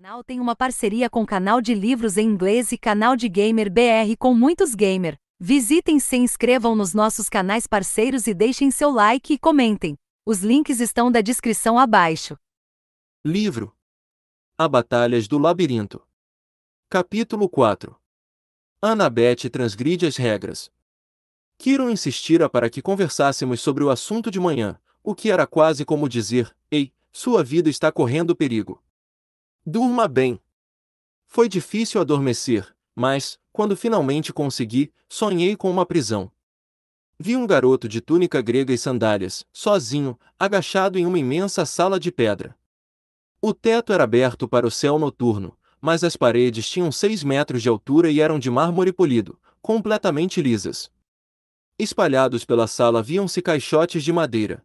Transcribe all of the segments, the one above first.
canal tem uma parceria com canal de livros em inglês e canal de gamer BR com muitos gamer. Visitem se inscrevam nos nossos canais parceiros e deixem seu like e comentem. Os links estão da descrição abaixo. Livro A Batalhas do Labirinto Capítulo 4 Annabeth transgride as regras. Kiron insistira para que conversássemos sobre o assunto de manhã, o que era quase como dizer, ei, sua vida está correndo perigo. Durma bem. Foi difícil adormecer, mas, quando finalmente consegui, sonhei com uma prisão. Vi um garoto de túnica grega e sandálias, sozinho, agachado em uma imensa sala de pedra. O teto era aberto para o céu noturno, mas as paredes tinham seis metros de altura e eram de mármore polido, completamente lisas. Espalhados pela sala viam-se caixotes de madeira.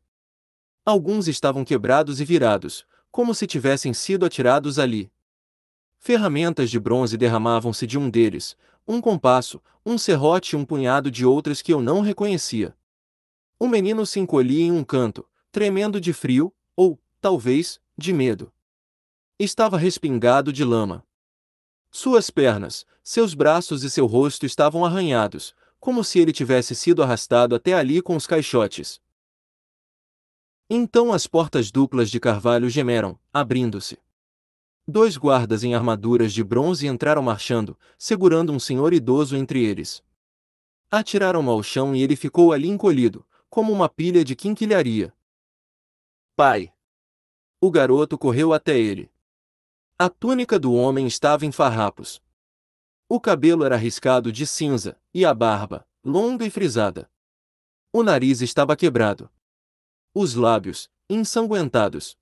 Alguns estavam quebrados e virados, como se tivessem sido atirados ali. Ferramentas de bronze derramavam-se de um deles, um compasso, um serrote e um punhado de outras que eu não reconhecia. O menino se encolhia em um canto, tremendo de frio, ou, talvez, de medo. Estava respingado de lama. Suas pernas, seus braços e seu rosto estavam arranhados, como se ele tivesse sido arrastado até ali com os caixotes. Então as portas duplas de carvalho gemeram, abrindo-se. Dois guardas em armaduras de bronze entraram marchando, segurando um senhor idoso entre eles. Atiraram-no ao chão e ele ficou ali encolhido, como uma pilha de quinquilharia. Pai! O garoto correu até ele. A túnica do homem estava em farrapos. O cabelo era riscado de cinza, e a barba, longa e frisada. O nariz estava quebrado, os lábios ensanguentados.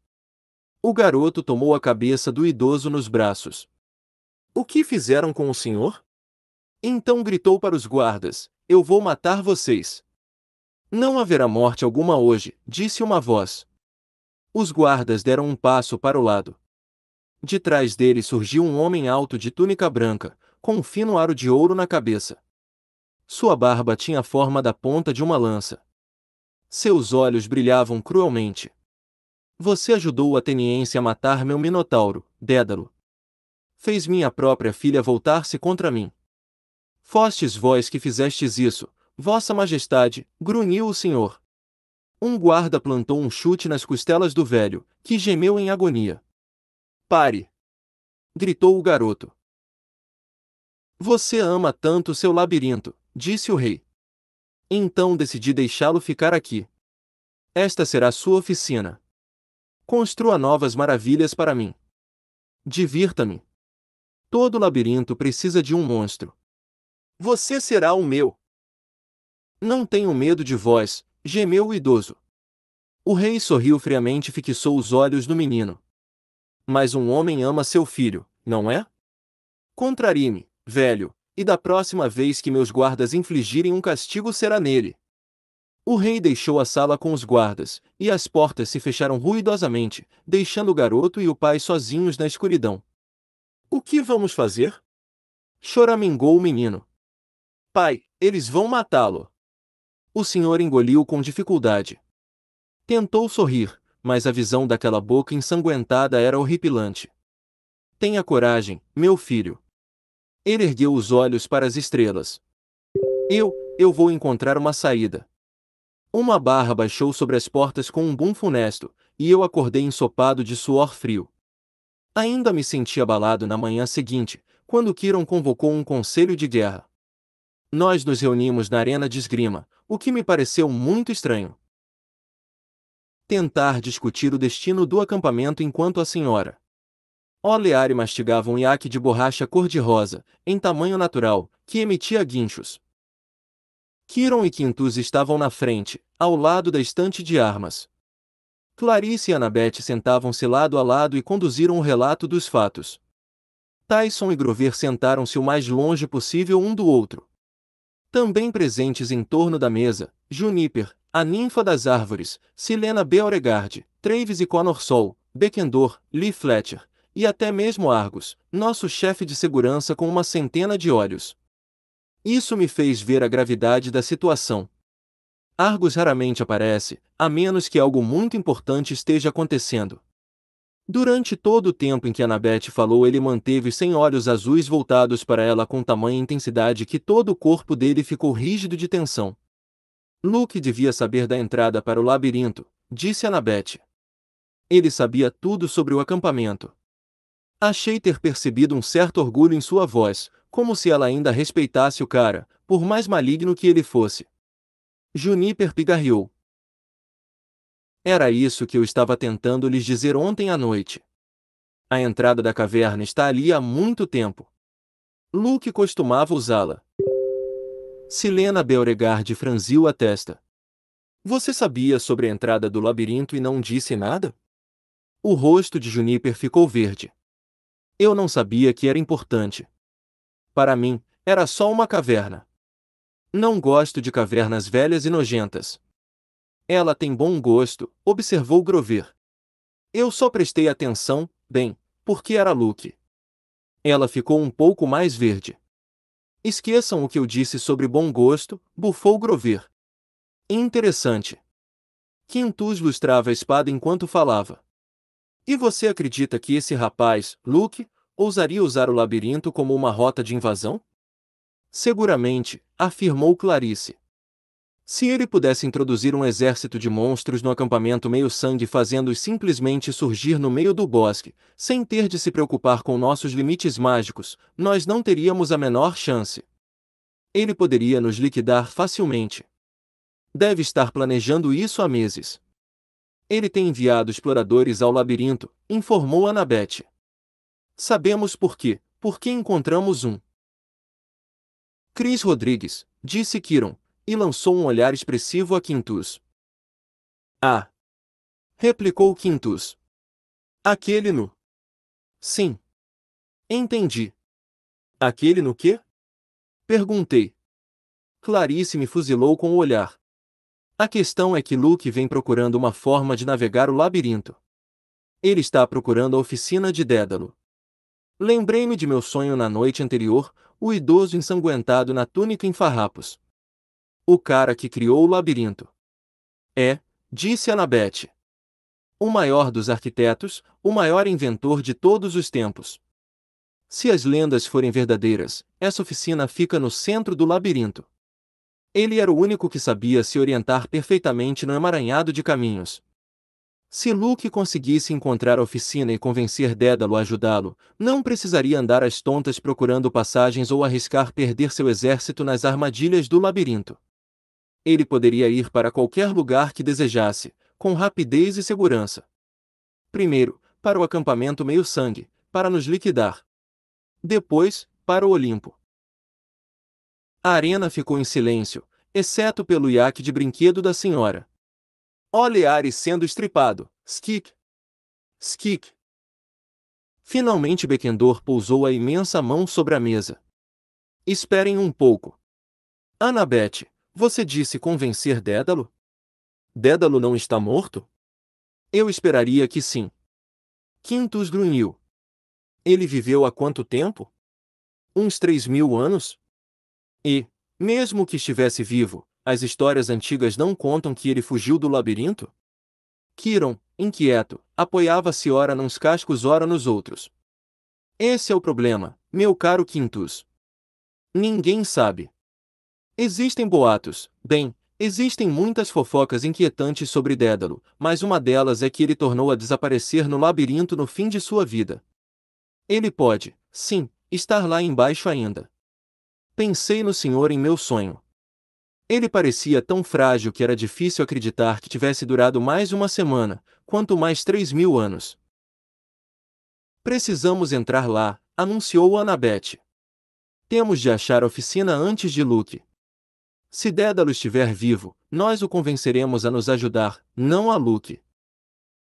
O garoto tomou a cabeça do idoso nos braços. O que fizeram com o senhor? Então gritou para os guardas: Eu vou matar vocês. Não haverá morte alguma hoje, disse uma voz. Os guardas deram um passo para o lado. De trás dele surgiu um homem alto de túnica branca, com um fino aro de ouro na cabeça. Sua barba tinha a forma da ponta de uma lança, seus olhos brilhavam cruelmente. Você ajudou o ateniense a matar meu minotauro, Dédalo. Fez minha própria filha voltar-se contra mim. Fostes vós que fizestes isso, Vossa Majestade, grunhiu o senhor. Um guarda plantou um chute nas costelas do velho, que gemeu em agonia. Pare! gritou o garoto. Você ama tanto seu labirinto, disse o rei. Então decidi deixá-lo ficar aqui. Esta será sua oficina. Construa novas maravilhas para mim. Divirta-me. Todo labirinto precisa de um monstro. Você será o meu. Não tenho medo de vós, gemeu o idoso. O rei sorriu friamente e fixou os olhos no menino. Mas um homem ama seu filho, não é? Contrarie-me, velho, e da próxima vez que meus guardas infligirem um castigo será nele. O rei deixou a sala com os guardas, e as portas se fecharam ruidosamente, deixando o garoto e o pai sozinhos na escuridão. O que vamos fazer? Choramingou o menino. Pai, eles vão matá-lo. O senhor engoliu com dificuldade. Tentou sorrir, mas a visão daquela boca ensanguentada era horripilante. Tenha coragem, meu filho. Ele ergueu os olhos para as estrelas. Eu, eu vou encontrar uma saída. Uma barra baixou sobre as portas com um bom funesto, e eu acordei ensopado de suor frio. Ainda me senti abalado na manhã seguinte, quando Kiron convocou um conselho de guerra. Nós nos reunimos na arena de esgrima, o que me pareceu muito estranho. Tentar discutir o destino do acampamento enquanto a senhora Olear e mastigava um iaque de borracha cor-de-rosa, em tamanho natural, que emitia guinchos. Kiron e Quintus estavam na frente, ao lado da estante de armas. Clarice e Anabete sentavam-se lado a lado e conduziram o relato dos fatos. Tyson e Grover sentaram-se o mais longe possível um do outro. Também presentes em torno da mesa, Juniper, a ninfa das árvores, Silena Beauregard, Travis e Connor Sol, Beckendor, Lee Fletcher, e até mesmo Argos, nosso chefe de segurança com uma centena de olhos. Isso me fez ver a gravidade da situação. Argos raramente aparece, a menos que algo muito importante esteja acontecendo. Durante todo o tempo em que Anabete falou, ele manteve sem olhos azuis voltados para ela com tamanha intensidade que todo o corpo dele ficou rígido de tensão. Luke devia saber da entrada para o labirinto, disse Anabete. Ele sabia tudo sobre o acampamento. Achei ter percebido um certo orgulho em sua voz, como se ela ainda respeitasse o cara, por mais maligno que ele fosse. Juniper pigarreou. Era isso que eu estava tentando lhes dizer ontem à noite. A entrada da caverna está ali há muito tempo. Luke costumava usá-la. Silena Beauregard franziu a testa. Você sabia sobre a entrada do labirinto e não disse nada? O rosto de Juniper ficou verde. Eu não sabia que era importante. Para mim, era só uma caverna. Não gosto de cavernas velhas e nojentas. Ela tem bom gosto, observou Grover. Eu só prestei atenção, bem, porque era Luke. Ela ficou um pouco mais verde. Esqueçam o que eu disse sobre bom gosto, bufou Grover. Interessante. Quintus lustrava a espada enquanto falava. E você acredita que esse rapaz, Luke, ousaria usar o labirinto como uma rota de invasão? Seguramente, afirmou Clarice. Se ele pudesse introduzir um exército de monstros no acampamento meio-sangue fazendo-os simplesmente surgir no meio do bosque, sem ter de se preocupar com nossos limites mágicos, nós não teríamos a menor chance. Ele poderia nos liquidar facilmente. Deve estar planejando isso há meses ele tem enviado exploradores ao labirinto, informou Anabete. Sabemos por quê, porque encontramos um. Cris Rodrigues, disse Kiron, e lançou um olhar expressivo a Quintus. Ah! replicou Quintus. Aquele no. Sim. Entendi. Aquele no quê? Perguntei. Clarice me fuzilou com o olhar. A questão é que Luke vem procurando uma forma de navegar o labirinto. Ele está procurando a oficina de Dédalo. Lembrei-me de meu sonho na noite anterior, o idoso ensanguentado na túnica em farrapos. O cara que criou o labirinto. É, disse Anabete. O maior dos arquitetos, o maior inventor de todos os tempos. Se as lendas forem verdadeiras, essa oficina fica no centro do labirinto. Ele era o único que sabia se orientar perfeitamente no emaranhado de caminhos. Se Luke conseguisse encontrar a oficina e convencer Dédalo a ajudá-lo, não precisaria andar às tontas procurando passagens ou arriscar perder seu exército nas armadilhas do labirinto. Ele poderia ir para qualquer lugar que desejasse, com rapidez e segurança. Primeiro, para o acampamento meio-sangue, para nos liquidar. Depois, para o Olimpo. A arena ficou em silêncio, exceto pelo iaque de brinquedo da senhora. Ares sendo estripado. Skik! Skik! Finalmente Bequendor pousou a imensa mão sobre a mesa. Esperem um pouco. Anabete, você disse convencer Dédalo? Dédalo não está morto? Eu esperaria que sim. Quintus grunhiu. Ele viveu há quanto tempo? Uns três mil anos? E, mesmo que estivesse vivo, as histórias antigas não contam que ele fugiu do labirinto? Kiron, inquieto, apoiava-se ora nos cascos ora nos outros. Esse é o problema, meu caro Quintus. Ninguém sabe. Existem boatos, bem, existem muitas fofocas inquietantes sobre Dédalo, mas uma delas é que ele tornou a desaparecer no labirinto no fim de sua vida. Ele pode, sim, estar lá embaixo ainda. Pensei no senhor em meu sonho. Ele parecia tão frágil que era difícil acreditar que tivesse durado mais uma semana, quanto mais três mil anos. Precisamos entrar lá, anunciou Anabete. Temos de achar a oficina antes de Luke. Se Dédalo estiver vivo, nós o convenceremos a nos ajudar, não a Luke.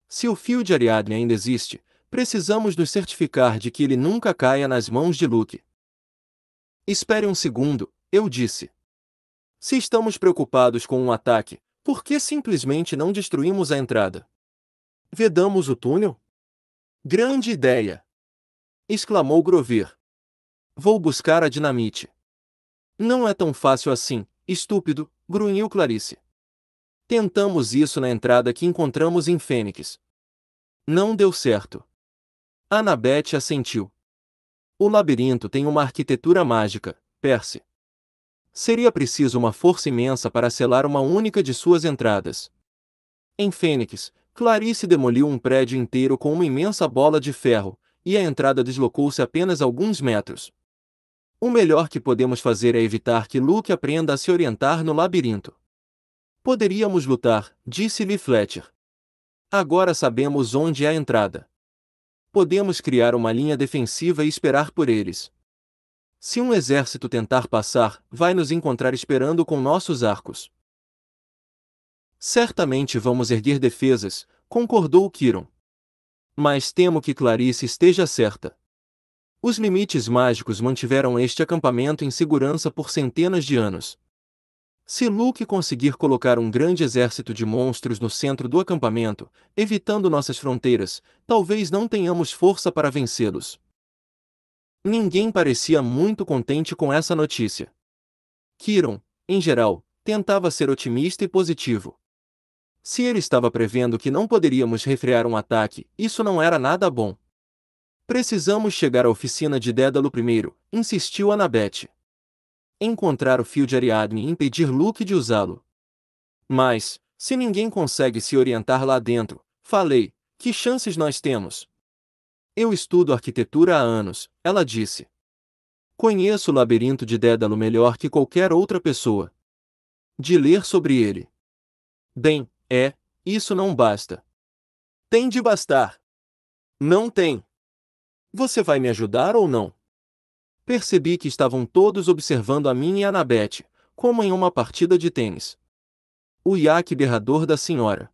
Se o fio de Ariadne ainda existe, precisamos nos certificar de que ele nunca caia nas mãos de Luke. Espere um segundo, eu disse. Se estamos preocupados com um ataque, por que simplesmente não destruímos a entrada? Vedamos o túnel? Grande ideia! exclamou Grover. Vou buscar a dinamite. Não é tão fácil assim, estúpido, grunhiu Clarice. Tentamos isso na entrada que encontramos em Fênix. Não deu certo. Anabete assentiu. O labirinto tem uma arquitetura mágica, Percy. Seria preciso uma força imensa para selar uma única de suas entradas. Em Fênix, Clarice demoliu um prédio inteiro com uma imensa bola de ferro, e a entrada deslocou-se apenas alguns metros. O melhor que podemos fazer é evitar que Luke aprenda a se orientar no labirinto. Poderíamos lutar, disse-lhe Fletcher. Agora sabemos onde é a entrada podemos criar uma linha defensiva e esperar por eles. Se um exército tentar passar, vai nos encontrar esperando com nossos arcos. Certamente vamos erguer defesas, concordou Kiron. Mas temo que Clarice esteja certa. Os limites mágicos mantiveram este acampamento em segurança por centenas de anos. Se Luke conseguir colocar um grande exército de monstros no centro do acampamento, evitando nossas fronteiras, talvez não tenhamos força para vencê-los. Ninguém parecia muito contente com essa notícia. Kiron, em geral, tentava ser otimista e positivo. Se ele estava prevendo que não poderíamos refrear um ataque, isso não era nada bom. Precisamos chegar à oficina de Dédalo primeiro, insistiu Anabete encontrar o fio de Ariadne e impedir Luke de usá-lo. Mas, se ninguém consegue se orientar lá dentro, falei, que chances nós temos? Eu estudo arquitetura há anos, ela disse. Conheço o labirinto de Dédalo melhor que qualquer outra pessoa. De ler sobre ele. Bem, é, isso não basta. Tem de bastar. Não tem. Você vai me ajudar ou não? Percebi que estavam todos observando a mim e a Nabete, como em uma partida de tênis. O iaque berrador da senhora.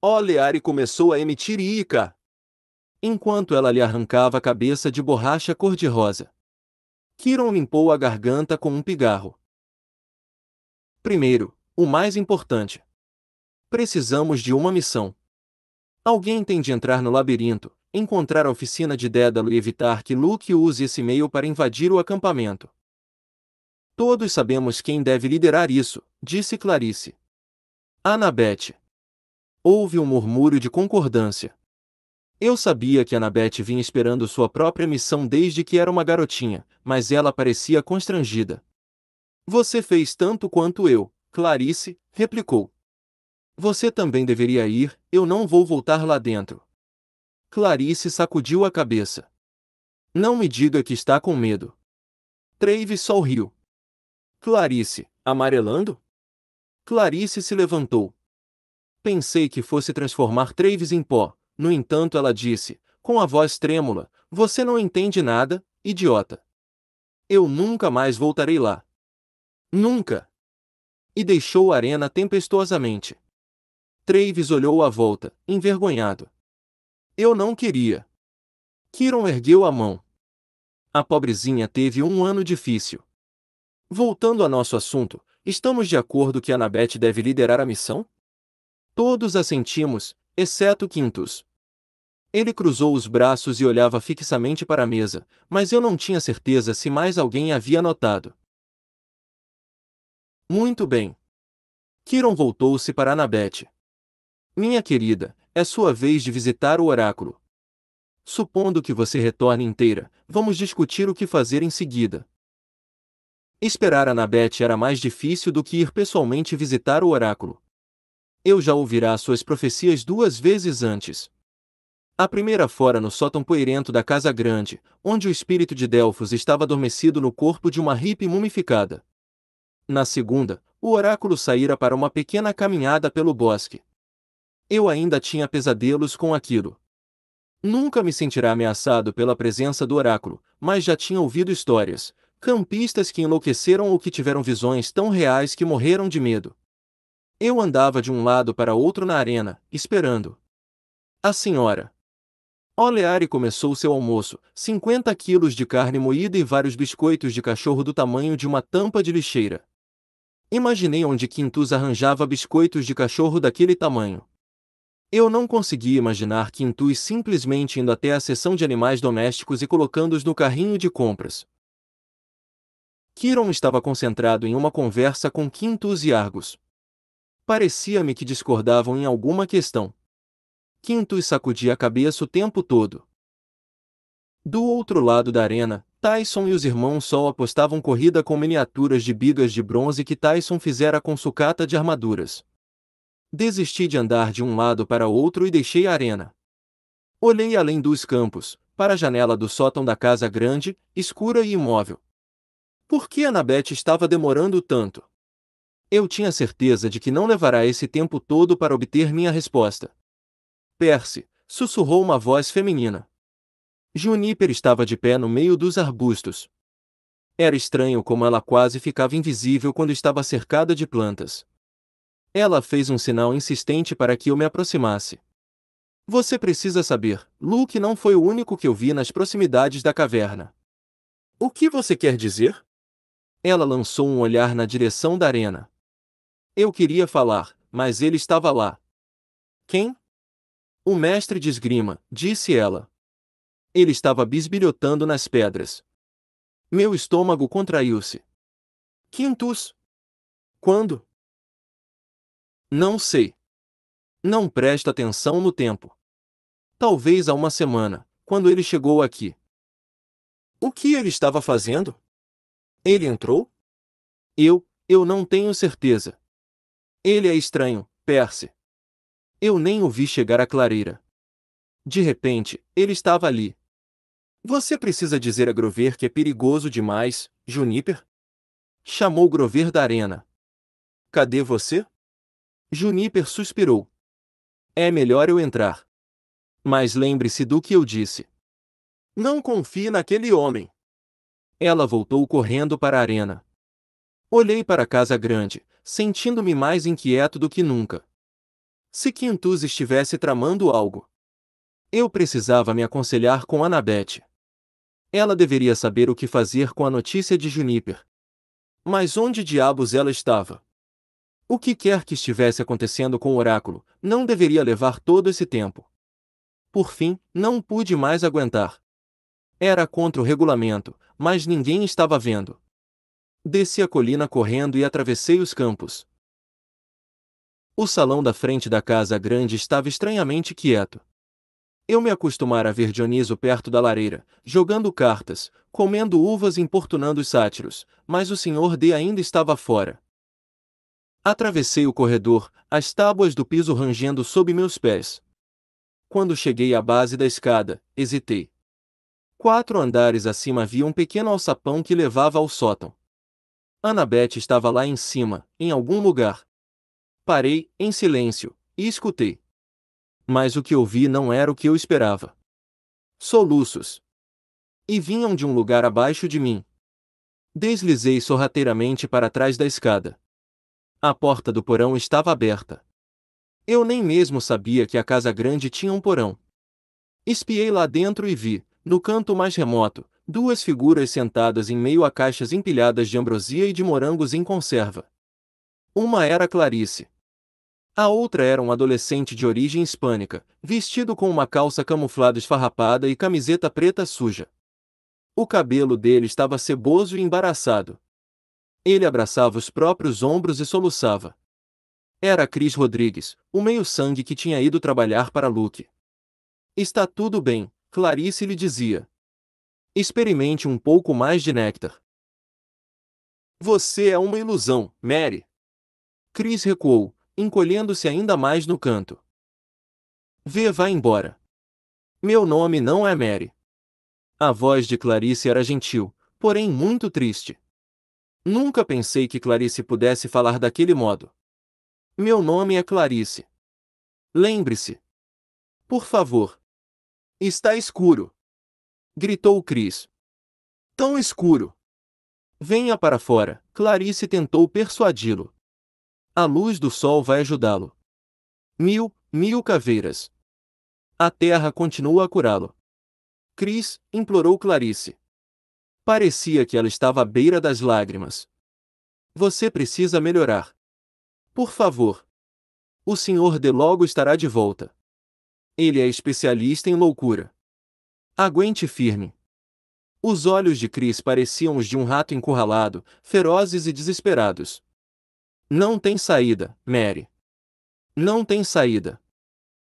Oleari começou a emitir ica, enquanto ela lhe arrancava a cabeça de borracha cor-de-rosa. Kiron limpou a garganta com um pigarro. Primeiro, o mais importante. Precisamos de uma missão. Alguém tem de entrar no labirinto, encontrar a oficina de Dédalo e evitar que Luke use esse meio para invadir o acampamento. Todos sabemos quem deve liderar isso, disse Clarice. Anabete. Houve um murmúrio de concordância. Eu sabia que Anabete vinha esperando sua própria missão desde que era uma garotinha, mas ela parecia constrangida. Você fez tanto quanto eu, Clarice, replicou. Você também deveria ir, eu não vou voltar lá dentro, Clarice sacudiu a cabeça. Não me diga que está com medo. Trave sorriu. Clarice, amarelando? Clarice se levantou. Pensei que fosse transformar Treves em pó, no entanto ela disse, com a voz trêmula, você não entende nada, idiota. Eu nunca mais voltarei lá. Nunca! E deixou a arena tempestuosamente. Treves olhou à volta, envergonhado. Eu não queria. Kiron ergueu a mão. A pobrezinha teve um ano difícil. Voltando a nosso assunto, estamos de acordo que Anabete deve liderar a missão? Todos assentimos, exceto Quintus. Ele cruzou os braços e olhava fixamente para a mesa, mas eu não tinha certeza se mais alguém havia notado. Muito bem. Kiron voltou-se para Anabete. Minha querida, é sua vez de visitar o oráculo. Supondo que você retorne inteira, vamos discutir o que fazer em seguida. Esperar a Nabete era mais difícil do que ir pessoalmente visitar o oráculo. Eu já ouvirá suas profecias duas vezes antes. A primeira fora no sótão poeirento da Casa Grande, onde o espírito de Delfos estava adormecido no corpo de uma hippie mumificada. Na segunda, o oráculo saíra para uma pequena caminhada pelo bosque. Eu ainda tinha pesadelos com aquilo. Nunca me sentirá ameaçado pela presença do oráculo, mas já tinha ouvido histórias, campistas que enlouqueceram ou que tiveram visões tão reais que morreram de medo. Eu andava de um lado para outro na arena, esperando. A senhora. Oleari começou seu almoço, 50 quilos de carne moída e vários biscoitos de cachorro do tamanho de uma tampa de lixeira. Imaginei onde Quintus arranjava biscoitos de cachorro daquele tamanho. Eu não conseguia imaginar Quintus simplesmente indo até a seção de animais domésticos e colocando-os no carrinho de compras. Kiron estava concentrado em uma conversa com Quintus e Argos. Parecia-me que discordavam em alguma questão. Quintus sacudia a cabeça o tempo todo. Do outro lado da arena, Tyson e os irmãos Sol apostavam corrida com miniaturas de bigas de bronze que Tyson fizera com sucata de armaduras. Desisti de andar de um lado para outro e deixei a arena. Olhei além dos campos, para a janela do sótão da casa grande, escura e imóvel. Por que Anabete estava demorando tanto? Eu tinha certeza de que não levará esse tempo todo para obter minha resposta. Percy, sussurrou uma voz feminina. Juniper estava de pé no meio dos arbustos. Era estranho como ela quase ficava invisível quando estava cercada de plantas. Ela fez um sinal insistente para que eu me aproximasse. Você precisa saber, Luke não foi o único que eu vi nas proximidades da caverna. O que você quer dizer? Ela lançou um olhar na direção da arena. Eu queria falar, mas ele estava lá. Quem? O mestre de esgrima, disse ela. Ele estava bisbilhotando nas pedras. Meu estômago contraiu-se. Quintus? Quando? Não sei. Não presta atenção no tempo. Talvez há uma semana, quando ele chegou aqui. O que ele estava fazendo? Ele entrou? Eu, eu não tenho certeza. Ele é estranho, Percy. Eu nem o vi chegar à clareira. De repente, ele estava ali. Você precisa dizer a Grover que é perigoso demais, Juniper? Chamou Grover da arena. Cadê você? Juniper suspirou. É melhor eu entrar. Mas lembre-se do que eu disse. Não confie naquele homem. Ela voltou correndo para a arena. Olhei para a casa grande, sentindo-me mais inquieto do que nunca. Se Quintus estivesse tramando algo. Eu precisava me aconselhar com Anabete. Ela deveria saber o que fazer com a notícia de Juniper. Mas onde diabos ela estava? O que quer que estivesse acontecendo com o oráculo, não deveria levar todo esse tempo. Por fim, não pude mais aguentar. Era contra o regulamento, mas ninguém estava vendo. Desci a colina correndo e atravessei os campos. O salão da frente da casa grande estava estranhamente quieto. Eu me acostumara a ver Dioniso perto da lareira, jogando cartas, comendo uvas e importunando os sátiros, mas o senhor D ainda estava fora. Atravessei o corredor, as tábuas do piso rangendo sob meus pés. Quando cheguei à base da escada, hesitei. Quatro andares acima havia um pequeno alçapão que levava ao sótão. Anabete estava lá em cima, em algum lugar. Parei, em silêncio, e escutei. Mas o que ouvi não era o que eu esperava. Soluços. E vinham de um lugar abaixo de mim. Deslizei sorrateiramente para trás da escada. A porta do porão estava aberta. Eu nem mesmo sabia que a casa grande tinha um porão. Espiei lá dentro e vi, no canto mais remoto, duas figuras sentadas em meio a caixas empilhadas de ambrosia e de morangos em conserva. Uma era Clarice. A outra era um adolescente de origem hispânica, vestido com uma calça camuflada esfarrapada e camiseta preta suja. O cabelo dele estava ceboso e embaraçado, ele abraçava os próprios ombros e soluçava. Era Cris Rodrigues, o meio-sangue que tinha ido trabalhar para Luke. Está tudo bem, Clarice lhe dizia. Experimente um pouco mais de néctar. Você é uma ilusão, Mary. Cris recuou, encolhendo-se ainda mais no canto. Vê, vá embora. Meu nome não é Mary. A voz de Clarice era gentil, porém muito triste. Nunca pensei que Clarice pudesse falar daquele modo. Meu nome é Clarice. Lembre-se. Por favor. Está escuro. Gritou Cris. Tão escuro. Venha para fora. Clarice tentou persuadi-lo. A luz do sol vai ajudá-lo. Mil, mil caveiras. A terra continua a curá-lo. Cris implorou Clarice. Parecia que ela estava à beira das lágrimas. Você precisa melhorar. Por favor. O senhor de logo estará de volta. Ele é especialista em loucura. Aguente firme. Os olhos de Chris pareciam os de um rato encurralado, ferozes e desesperados. Não tem saída, Mary. Não tem saída.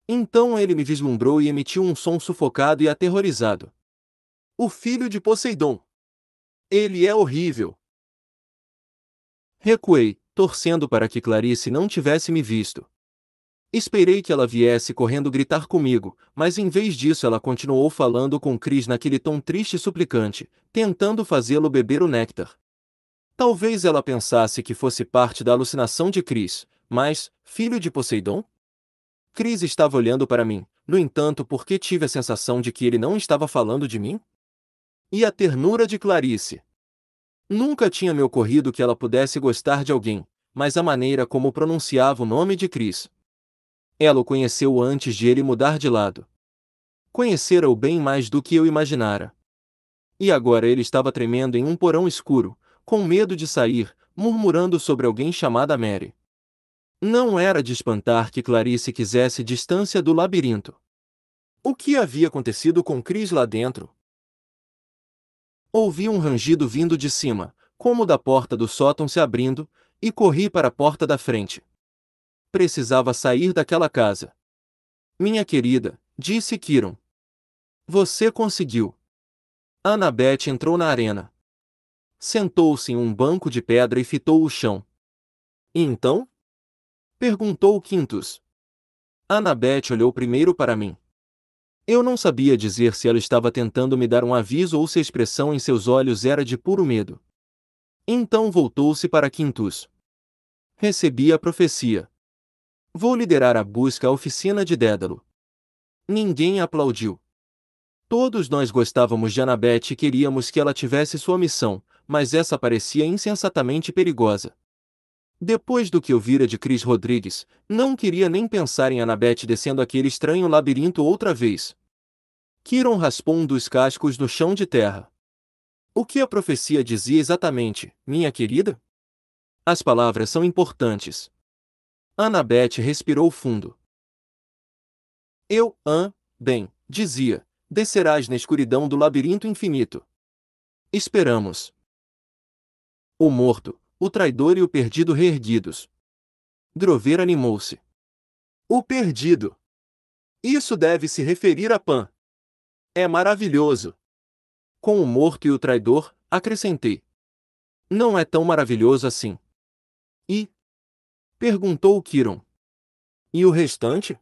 Então ele me vislumbrou e emitiu um som sufocado e aterrorizado. O filho de Poseidon. Ele é horrível. Recuei, torcendo para que Clarice não tivesse me visto. Esperei que ela viesse correndo gritar comigo, mas em vez disso ela continuou falando com Cris naquele tom triste e suplicante, tentando fazê-lo beber o néctar. Talvez ela pensasse que fosse parte da alucinação de Cris, mas, filho de Poseidon? Cris estava olhando para mim, no entanto, porque tive a sensação de que ele não estava falando de mim? E a ternura de Clarice. Nunca tinha me ocorrido que ela pudesse gostar de alguém, mas a maneira como pronunciava o nome de Cris. Ela o conheceu antes de ele mudar de lado. Conhecera-o bem mais do que eu imaginara. E agora ele estava tremendo em um porão escuro, com medo de sair, murmurando sobre alguém chamada Mary. Não era de espantar que Clarice quisesse distância do labirinto. O que havia acontecido com Cris lá dentro, Ouvi um rangido vindo de cima, como da porta do sótão se abrindo, e corri para a porta da frente. Precisava sair daquela casa. Minha querida, disse Kiron. Você conseguiu. Annabeth entrou na arena. Sentou-se em um banco de pedra e fitou o chão. E então? Perguntou Quintus. Annabeth olhou primeiro para mim. Eu não sabia dizer se ela estava tentando me dar um aviso ou se a expressão em seus olhos era de puro medo. Então voltou-se para Quintus. Recebi a profecia. Vou liderar a busca à oficina de Dédalo. Ninguém aplaudiu. Todos nós gostávamos de Anabete e queríamos que ela tivesse sua missão, mas essa parecia insensatamente perigosa. Depois do que eu vira de Cris Rodrigues, não queria nem pensar em Anabete descendo aquele estranho labirinto outra vez. Kiron raspou um dos cascos no chão de terra. O que a profecia dizia exatamente, minha querida? As palavras são importantes. Anabete respirou fundo. Eu, an, bem, dizia, descerás na escuridão do labirinto infinito. Esperamos. O morto, o traidor e o perdido reerguidos. Drover animou-se. O perdido. Isso deve se referir a Pan. É maravilhoso. Com o morto e o traidor, acrescentei. Não é tão maravilhoso assim. E? Perguntou Kiron. E o restante?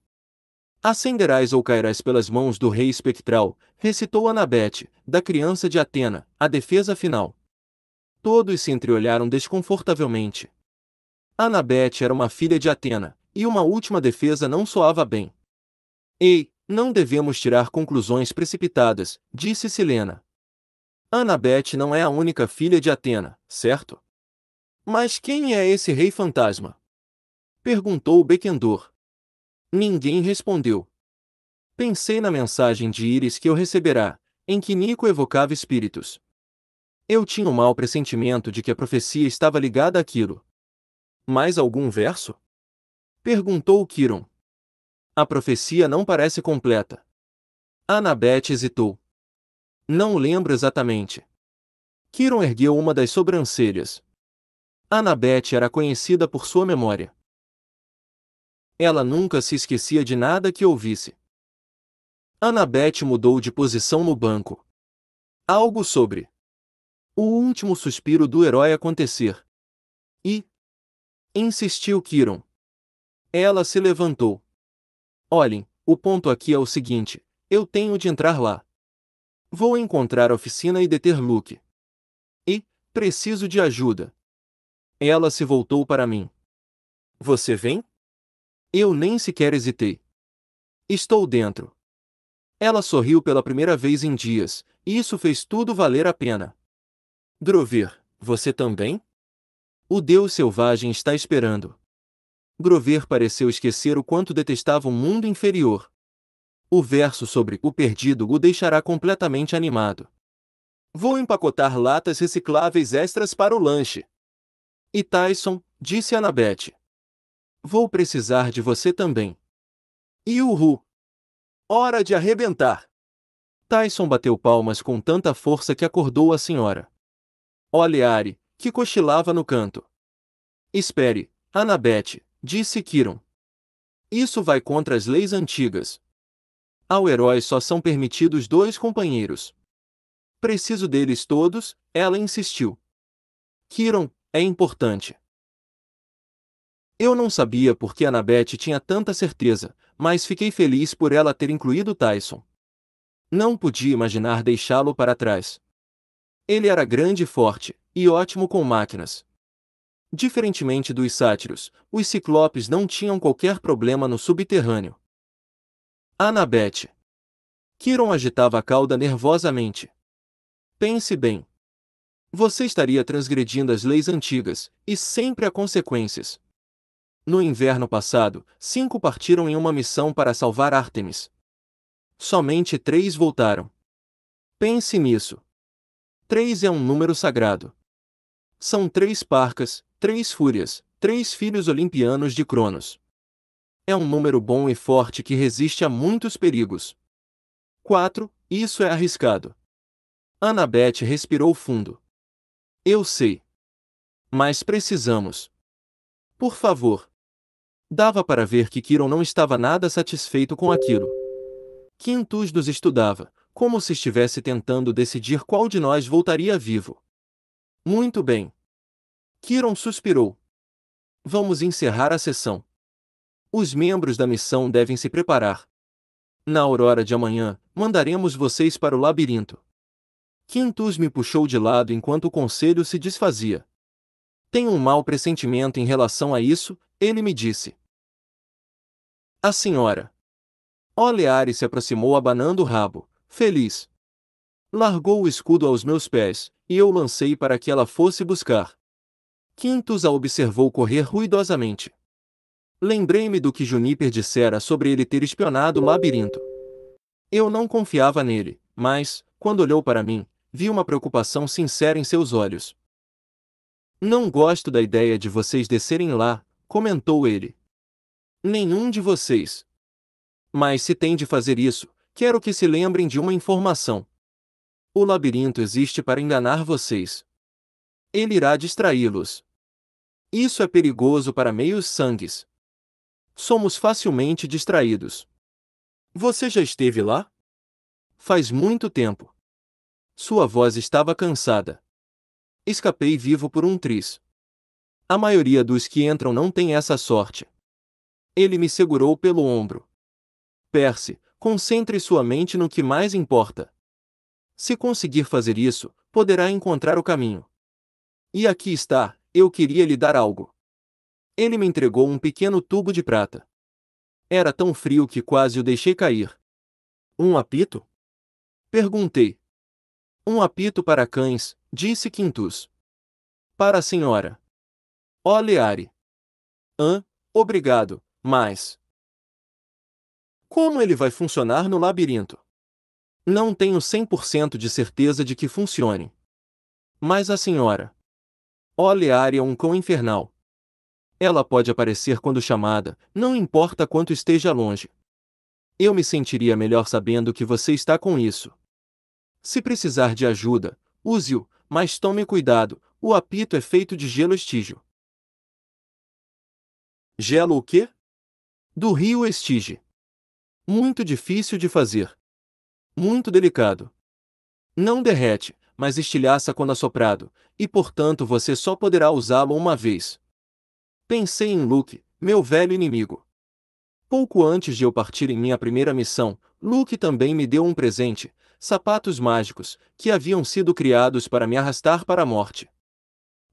Ascenderás ou cairás pelas mãos do rei espectral, recitou Anabete, da criança de Atena, a defesa final. Todos se entreolharam desconfortavelmente. Anabete era uma filha de Atena, e uma última defesa não soava bem. Ei, não devemos tirar conclusões precipitadas, disse Silena. Anabete não é a única filha de Atena, certo? Mas quem é esse rei fantasma? Perguntou Bequendor. Ninguém respondeu. Pensei na mensagem de Íris que eu receberá, em que Nico evocava espíritos. Eu tinha um mau pressentimento de que a profecia estava ligada àquilo. Mais algum verso? Perguntou Kiron. A profecia não parece completa. Anabete hesitou. Não lembro exatamente. Kiron ergueu uma das sobrancelhas. Anabete era conhecida por sua memória. Ela nunca se esquecia de nada que ouvisse. Anabete mudou de posição no banco. Algo sobre o último suspiro do herói acontecer. E? Insistiu Kiron. Ela se levantou. Olhem, o ponto aqui é o seguinte: eu tenho de entrar lá. Vou encontrar a oficina e deter Luke. E, preciso de ajuda. Ela se voltou para mim. Você vem? Eu nem sequer hesitei. Estou dentro. Ela sorriu pela primeira vez em dias, e isso fez tudo valer a pena. Grover, você também? O deus selvagem está esperando. Grover pareceu esquecer o quanto detestava o mundo inferior. O verso sobre o perdido o deixará completamente animado. Vou empacotar latas recicláveis extras para o lanche. E Tyson, disse Anabete. Vou precisar de você também. E Uhu! Hora de arrebentar! Tyson bateu palmas com tanta força que acordou a senhora. Ari, que cochilava no canto. Espere, Anabete, disse Kiron. Isso vai contra as leis antigas. Ao herói só são permitidos dois companheiros. Preciso deles todos, ela insistiu. Kiron, é importante. Eu não sabia por que Anabete tinha tanta certeza, mas fiquei feliz por ela ter incluído Tyson. Não podia imaginar deixá-lo para trás. Ele era grande e forte, e ótimo com máquinas. Diferentemente dos sátiros, os ciclopes não tinham qualquer problema no subterrâneo. Anabete. Kiron agitava a cauda nervosamente. Pense bem. Você estaria transgredindo as leis antigas, e sempre há consequências. No inverno passado, cinco partiram em uma missão para salvar Artemis. Somente três voltaram. Pense nisso. Três é um número sagrado. São três parcas, três fúrias, três filhos olimpianos de Cronos. É um número bom e forte que resiste a muitos perigos. 4. Isso é arriscado. Annabeth respirou fundo. Eu sei. Mas precisamos. Por favor. Dava para ver que Kiron não estava nada satisfeito com aquilo. Quintus dos estudava como se estivesse tentando decidir qual de nós voltaria vivo. Muito bem. Kiron suspirou. Vamos encerrar a sessão. Os membros da missão devem se preparar. Na aurora de amanhã, mandaremos vocês para o labirinto. Quintus me puxou de lado enquanto o conselho se desfazia. Tenho um mau pressentimento em relação a isso, ele me disse. A senhora. Oleari se aproximou abanando o rabo, feliz. Largou o escudo aos meus pés, e eu lancei para que ela fosse buscar. Quintus a observou correr ruidosamente. Lembrei-me do que Juniper dissera sobre ele ter espionado o labirinto. Eu não confiava nele, mas, quando olhou para mim, vi uma preocupação sincera em seus olhos. Não gosto da ideia de vocês descerem lá, comentou ele. Nenhum de vocês. Mas se tem de fazer isso, Quero que se lembrem de uma informação. O labirinto existe para enganar vocês. Ele irá distraí-los. Isso é perigoso para meios sangues. Somos facilmente distraídos. Você já esteve lá? Faz muito tempo. Sua voz estava cansada. Escapei vivo por um triz. A maioria dos que entram não tem essa sorte. Ele me segurou pelo ombro. Percy, concentre sua mente no que mais importa. Se conseguir fazer isso, poderá encontrar o caminho. E aqui está, eu queria lhe dar algo. Ele me entregou um pequeno tubo de prata. Era tão frio que quase o deixei cair. Um apito? Perguntei. Um apito para cães, disse Quintus. Para a senhora. Oleare. Hã, obrigado, mas como ele vai funcionar no labirinto? Não tenho 100% de certeza de que funcione. Mas a senhora. a é um cão infernal. Ela pode aparecer quando chamada, não importa quanto esteja longe. Eu me sentiria melhor sabendo que você está com isso. Se precisar de ajuda, use-o, mas tome cuidado, o apito é feito de gelo estígio. Gelo o quê? Do rio Estige. Muito difícil de fazer. Muito delicado. Não derrete, mas estilhaça quando assoprado, e portanto você só poderá usá-lo uma vez. Pensei em Luke, meu velho inimigo. Pouco antes de eu partir em minha primeira missão, Luke também me deu um presente, sapatos mágicos, que haviam sido criados para me arrastar para a morte.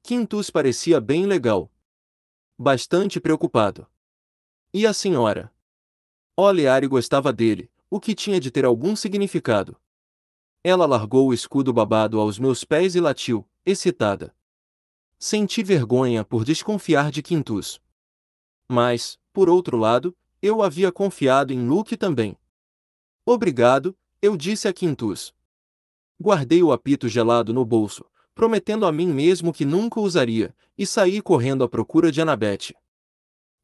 Quintus parecia bem legal. Bastante preocupado. E a senhora? Oleari gostava dele, o que tinha de ter algum significado. Ela largou o escudo babado aos meus pés e latiu, excitada. Senti vergonha por desconfiar de Quintus. Mas, por outro lado, eu havia confiado em Luke também. Obrigado, eu disse a Quintus. Guardei o apito gelado no bolso, prometendo a mim mesmo que nunca usaria, e saí correndo à procura de Anabete.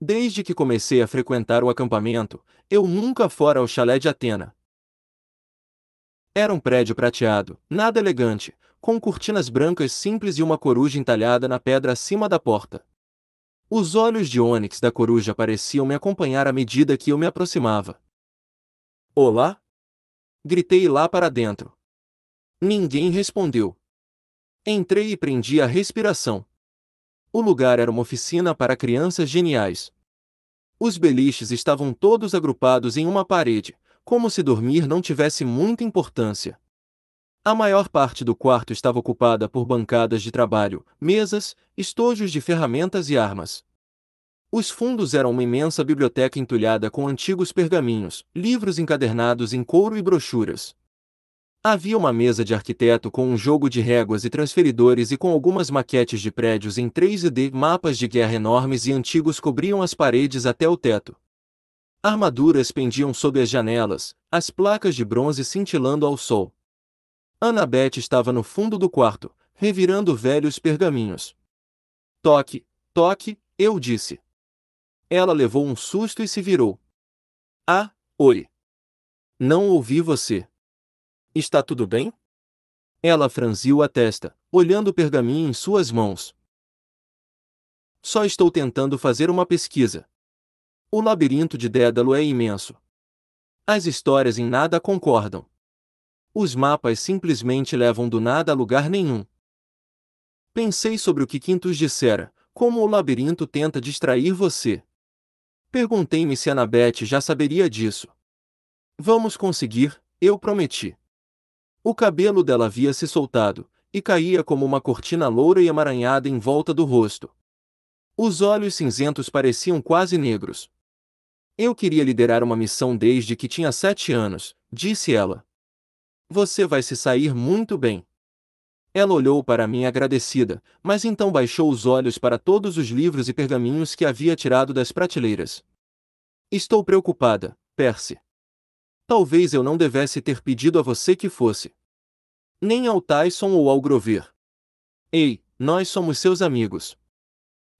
Desde que comecei a frequentar o acampamento, eu nunca fora ao chalé de Atena. Era um prédio prateado, nada elegante, com cortinas brancas simples e uma coruja entalhada na pedra acima da porta. Os olhos de ônix da coruja pareciam me acompanhar à medida que eu me aproximava. Olá? Gritei lá para dentro. Ninguém respondeu. Entrei e prendi a respiração. O lugar era uma oficina para crianças geniais. Os beliches estavam todos agrupados em uma parede, como se dormir não tivesse muita importância. A maior parte do quarto estava ocupada por bancadas de trabalho, mesas, estojos de ferramentas e armas. Os fundos eram uma imensa biblioteca entulhada com antigos pergaminhos, livros encadernados em couro e brochuras. Havia uma mesa de arquiteto com um jogo de réguas e transferidores e com algumas maquetes de prédios em 3D, mapas de guerra enormes e antigos cobriam as paredes até o teto. Armaduras pendiam sob as janelas, as placas de bronze cintilando ao sol. Annabeth estava no fundo do quarto, revirando velhos pergaminhos. Toque, toque, eu disse. Ela levou um susto e se virou. Ah, oi. Não ouvi você. Está tudo bem? Ela franziu a testa, olhando o pergaminho em suas mãos. Só estou tentando fazer uma pesquisa. O labirinto de Dédalo é imenso. As histórias em nada concordam. Os mapas simplesmente levam do nada a lugar nenhum. Pensei sobre o que Quintus dissera, como o labirinto tenta distrair você. Perguntei-me se Anabete já saberia disso. Vamos conseguir, eu prometi. O cabelo dela havia se soltado, e caía como uma cortina loura e amaranhada em volta do rosto. Os olhos cinzentos pareciam quase negros. Eu queria liderar uma missão desde que tinha sete anos, disse ela. Você vai se sair muito bem. Ela olhou para mim agradecida, mas então baixou os olhos para todos os livros e pergaminhos que havia tirado das prateleiras. Estou preocupada, Percy. Talvez eu não devesse ter pedido a você que fosse nem ao Tyson ou ao Grover. Ei, nós somos seus amigos.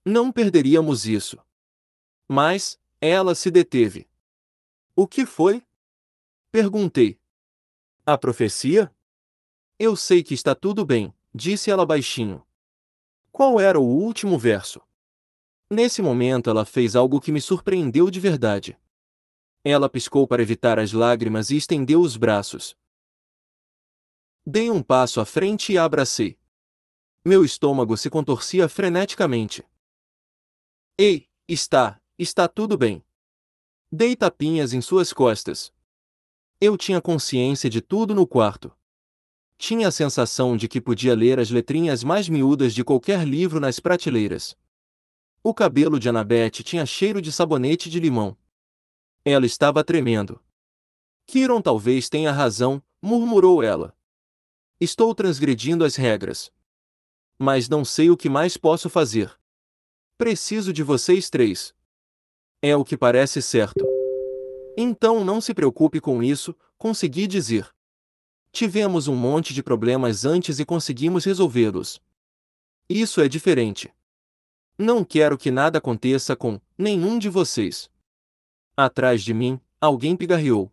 Não perderíamos isso. Mas, ela se deteve. O que foi? Perguntei. A profecia? Eu sei que está tudo bem, disse ela baixinho. Qual era o último verso? Nesse momento ela fez algo que me surpreendeu de verdade. Ela piscou para evitar as lágrimas e estendeu os braços, Dei um passo à frente e abracei. Meu estômago se contorcia freneticamente. Ei, está, está tudo bem. Dei tapinhas em suas costas. Eu tinha consciência de tudo no quarto. Tinha a sensação de que podia ler as letrinhas mais miúdas de qualquer livro nas prateleiras. O cabelo de Anabete tinha cheiro de sabonete de limão. Ela estava tremendo. Kiron talvez tenha razão, murmurou ela. Estou transgredindo as regras. Mas não sei o que mais posso fazer. Preciso de vocês três. É o que parece certo. Então não se preocupe com isso, consegui dizer. Tivemos um monte de problemas antes e conseguimos resolvê-los. Isso é diferente. Não quero que nada aconteça com nenhum de vocês. Atrás de mim, alguém pigarreou.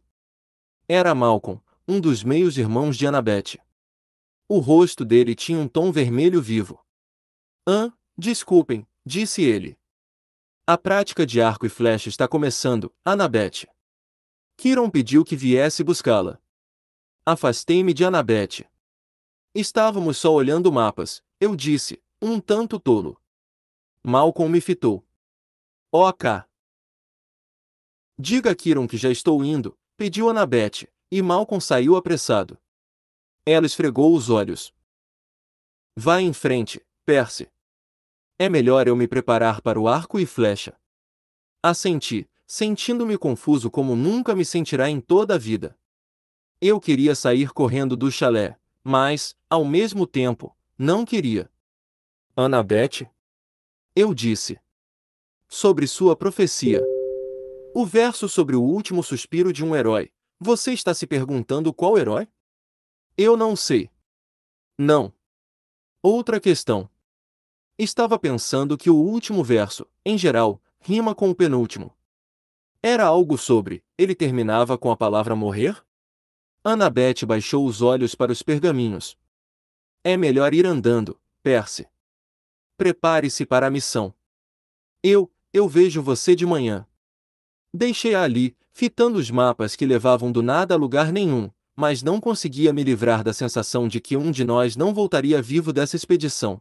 Era Malcolm, um dos meios irmãos de Annabeth. O rosto dele tinha um tom vermelho vivo. Ah, desculpem, disse ele. A prática de arco e flecha está começando, Anabete. Kiron pediu que viesse buscá-la. Afastei-me de Anabete. Estávamos só olhando mapas, eu disse, um tanto tolo. Malcolm me fitou. Ok. Diga a Kiron que já estou indo, pediu Anabete, e Malcolm saiu apressado. Ela esfregou os olhos. Vá em frente, Percy. É melhor eu me preparar para o arco e flecha. Assenti, sentindo-me confuso como nunca me sentirá em toda a vida. Eu queria sair correndo do chalé, mas, ao mesmo tempo, não queria. Annabeth, Eu disse. Sobre sua profecia. O verso sobre o último suspiro de um herói. Você está se perguntando qual herói? Eu não sei. Não. Outra questão. Estava pensando que o último verso, em geral, rima com o penúltimo. Era algo sobre, ele terminava com a palavra morrer? Annabeth baixou os olhos para os pergaminhos. É melhor ir andando, Percy. Prepare-se para a missão. Eu, eu vejo você de manhã. Deixei-a ali, fitando os mapas que levavam do nada a lugar nenhum, mas não conseguia me livrar da sensação de que um de nós não voltaria vivo dessa expedição,